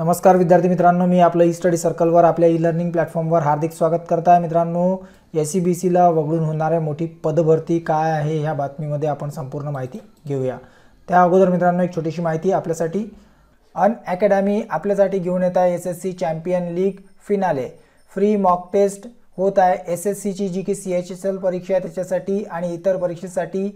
नमस्कार विद्यार्थी मित्रांनो मी आपलं ई स्टडी सर्कलवर आपल्या ई लर्निंग प्लॅटफॉर्मवर हार्दिक स्वागत करत आहे मित्रांनो एस सी बी सीला वगळून होणाऱ्या मोठी पदभरती काय आहे ह्या बातमीमध्ये आपण संपूर्ण माहिती घेऊया त्या अगोदर मित्रांनो एक छोटीशी माहिती आपल्यासाठी अन अकॅडमी आपल्यासाठी घेऊन येत आहे S S C champion league finale free mock test होत आहे एस एस सीची जी की सी एच एस एल परीक्षा आहे त्याच्यासाठी आणि इतर परीक्षेसाठी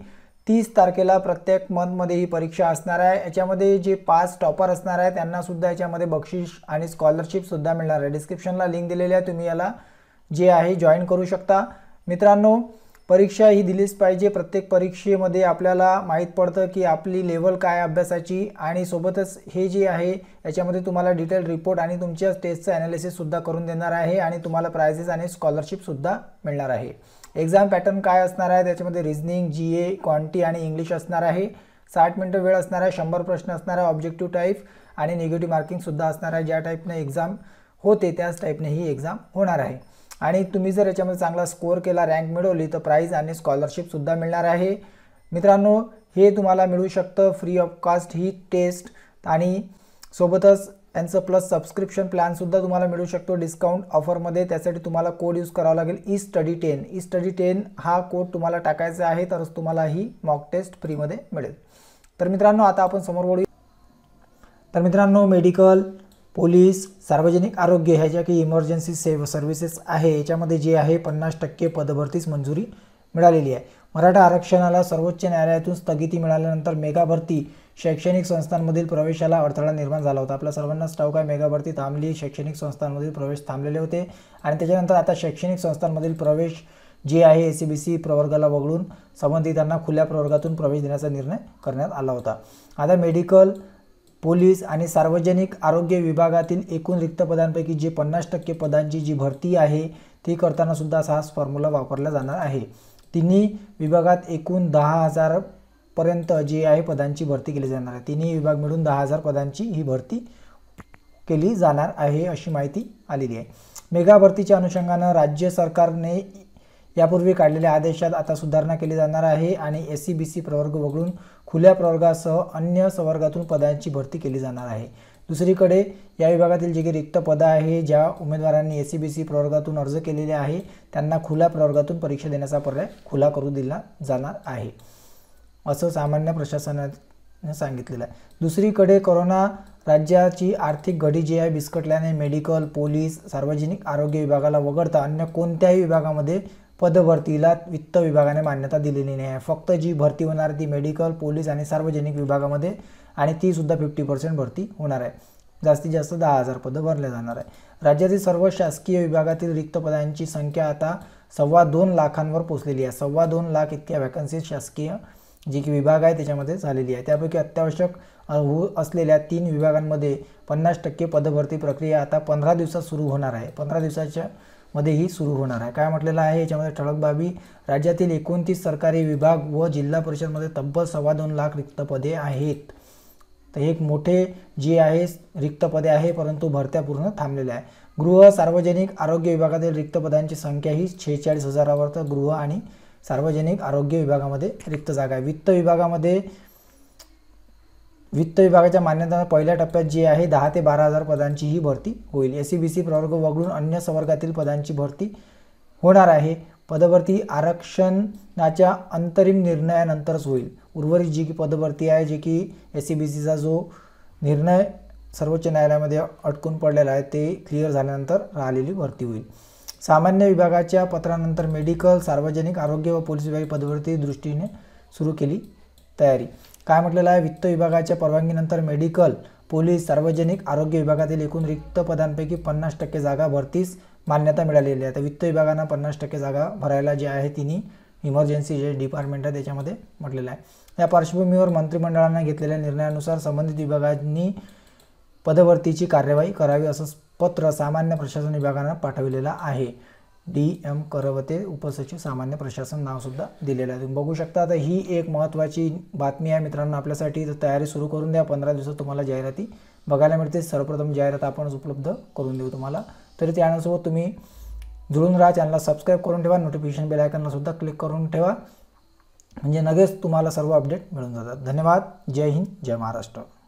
तीस तारखेला प्रत्येक मंथमध्ये ही परीक्षा असणार आहे याच्यामध्ये जे पाच टॉपर असणार आहे त्यांनासुद्धा याच्यामध्ये बक्षीस आणि स्कॉलरशिपसुद्धा मिळणार आहे डिस्क्रिप्शनला लिंक दिलेली आहे तुम्ही याला जे आहे जॉईन करू शकता मित्रांनो परीक्षा ही दिलीच पाहिजे प्रत्येक परीक्षेमध्ये आपल्याला माहीत पडतं की आपली लेवल काय अभ्यासाची आणि सोबतच हे जे आहे याच्यामध्ये तुम्हाला डिटेल रिपोर्ट आणि तुमच्या टेस्टचं ॲनालिसिससुद्धा करून देणार आहे आणि तुम्हाला प्रायझेस आणि स्कॉलरशिपसुद्धा मिळणार आहे एक्झाम पॅटर्न काय असणार आहे त्याच्यामध्ये रिजनिंग जी ए क्वांटी आणि इंग्लिश असणार आहे साठ मिनटं वेळ असणार आहे शंभर प्रश्न असणार आहे ऑब्जेक्टिव्ह टाईप आणि निगेटिव्ह मार्किंगसुद्धा असणार आहे ज्या टाईपने एक्झाम होते त्याच टाईपने ही एक्झाम होणार आहे आणि तुम्ही जर याच्यामध्ये चांगला स्कोअर केला रँक मिळवली तर प्राईज आणि स्कॉलरशिपसुद्धा मिळणार आहे मित्रांनो हे तुम्हाला मिळू शकतं फ्री ऑफ कॉस्ट ही टेस्ट आणि सोबतच यांचं प्लस सबस्क्रिप्शन प्लॅनसुद्धा तुम्हाला मिळू शकतो डिस्काउंट ऑफरमध्ये त्यासाठी तुम्हाला कोड यूज करावा लागेल E study ten E study ten हा कोड तुम्हाला टाकायचा आहे तरच तुम्हाला ही मॉक टेस्ट फ्रीमध्ये मिळेल तर मित्रांनो आता आपण समोर बोलू तर मित्रांनो मेडिकल पोलीस सार्वजनिक आरोग्य ह्या ज्या काही इमर्जन्सी सेव सर्व्हिसेस आहे याच्यामध्ये जे आहे पन्नास टक्के पदभरतीस मंजुरी मिळालेली आहे मराठा आरक्षणाला सर्वोच्च न्यायालयातून स्थगिती मिळाल्यानंतर मेगा भरती शैक्षणिक संस्थांमधील प्रवेशाला अडथळा निर्माण झाला होता आपल्या सर्वांना ठाऊक आहे मेगा भरती थांबली शैक्षणिक संस्थांमधील प्रवेश थांबलेले होते आणि त्याच्यानंतर आता शैक्षणिक संस्थांमधील प्रवेश जे आहे ए सी बी सी प्रवर्गाला वगळून संबंधितांना खुल्या प्रवर्गातून प्रवेश देण्याचा निर्णय करण्यात आला होता आता मेडिकल पोलीस आणि सार्वजनिक आरोग्य विभागातील एकूण रिक्त पदांपैकी जे पन्नास टक्के पदांची जी भरती आहे ती करताना सुद्धा असा फॉर्म्युला वापरला जाणार आहे तिन्ही विभागात एकूण दहा हजार पर्यंत जे आहे पदांची भरती केली जाणार आहे तिन्ही विभाग मिळून दहा हजार पदांची ही भरती केली जाणार आहे अशी माहिती आलेली आहे मेगा भरतीच्या अनुषंगानं राज्य सरकारने यापूर्वी काढलेल्या आदेशात आता सुधारणा केली जाणार आहे आणि एस सी बी सी प्रवर्ग वगळून खुल्या प्रवर्गासह अन्य संवर्गातून पदांची भरती केली जाणार आहे दुसरीकडे या विभागातील जे रिक्त पदं आहे ज्या उमेदवारांनी एस सी बी सी प्रवर्गातून अर्ज केलेले आहे त्यांना खुल्या प्रवर्गातून परीक्षा देण्याचा पर्याय खुला करू दिला जाणार आहे असं सामान्य प्रशासनात सांगितलेलं आहे दुसरीकडे कोरोना राज्याची आर्थिक घडी जी आहे बिस्कटल्याने मेडिकल पोलीस सार्वजनिक आरोग्य विभागाला वगळता अन्य कोणत्याही विभागामध्ये पदभरतीला वित्त विभागाने मान्यता दिलेली नाही आहे फक्त जी भरती होणार ती मेडिकल पोलीस आणि सार्वजनिक विभागामध्ये आणि तीसुद्धा फिफ्टी पर्सेंट भरती होणार आहे जास्तीत जास्त दहा हजार पदं भरल्या जाणार आहे राज्यातील सर्व शासकीय विभागातील रिक्त पदांची संख्या आता सव्वा दोन लाखांवर पोचलेली आहे सव्वा दोन लाख इतक्या वॅकन्सीज शासकीय जी की विभाग आहे त्याच्यामध्ये झालेली आहे त्यापैकी अत्यावश्यक हो असलेल्या तीन विभागांमध्ये पन्नास टक्के पदभरती प्रक्रिया आता पंधरा दिवसात सुरू होणार आहे पंधरा दिवसाच्या मध्ये ही सुरू होणार आहे काय म्हटलेलं आहे याच्यामध्ये ठळक बाबी राज्यातील एकोणतीस सरकारी विभाग व जिल्हा परिषदमध्ये तब्बल सव्वा दोन लाख रिक्त पदे आहेत तर एक मोठे जे आहे रिक्त पदे आहे परंतु भरत्या पूर्ण थांबलेल्या आहे गृह सार्वजनिक आरोग्य विभागातील रिक्त पदांची संख्या ही शेहेचाळीस हजारावर तर गृह आणि सार्वजनिक आरोग्य विभागामध्ये रिक्त जागा आहे वित्त विभागामध्ये वित्त विभागाच्या मान्यता पहिल्या टप्प्यात जी आहे दहा ते बारा हजार पदांची ही भरती होईल एस सी बी सी प्रवर्ग वगळून अन्य संवर्गातील पदांची भरती होणार आहे पदभरती आरक्षणाच्या अंतरिम निर्णयानंतरच होईल उर्वरित जी की पदभरती आहे जी की एस सी बी सीचा जो निर्णय सर्वोच्च न्यायालयामध्ये अटकून पडलेला आहे ते क्लिअर झाल्यानंतर राहिलेली भरती होईल सामान्य विभागाच्या पत्रानंतर मेडिकल सार्वजनिक आरोग्य व पोलीस विभागी पदवरती दृष्टीने सुरू केली तयारी काय म्हटलेलं आहे वित्त विभागाच्या परवानगीनंतर मेडिकल पोलीस सार्वजनिक आरोग्य विभागातील एकूण रिक्त पदांपैकी पन्नास टक्के जागा भरतीस मान्यता मिळालेली आहे तर वित्त विभागांना पन्नास टक्के जागा भरायला जे आहे तिने इमर्जन्सी जे डिपार्टमेंट आहे त्याच्यामध्ये म्हटलेलं आहे या पार्श्वभूमीवर मंत्रिमंडळानं घेतलेल्या निर्णयानुसार संबंधित विभागांनी पदभरतीची कार्यवाही करावी असं पत्र सामान्य प्रशासन विभागानं पाठविलेलं आहे डी एम करवते उपसचिव सामान्य प्रशासन नावसुद्धा दिलेलं आहे तुम्ही बघू शकता आता ही एक महत्त्वाची बातमी आहे मित्रांनो आपल्यासाठी तयारी सुरू करून द्या पंधरा दिवसात तुम्हाला जाहिराती बघायला मिळते सर्वप्रथम जाहिरात आपणच उपलब्ध करून देऊ तुम्हाला तरी त्यानंतर तुम्ही जुळून राहा चॅनलला सबस्क्राईब करून ठेवा नोटिफिकेशन बेल आयकनलासुद्धा क्लिक करून ठेवा म्हणजे लगेच तुम्हाला सर्व अपडेट मिळून जातात धन्यवाद जय हिंद जय महाराष्ट्र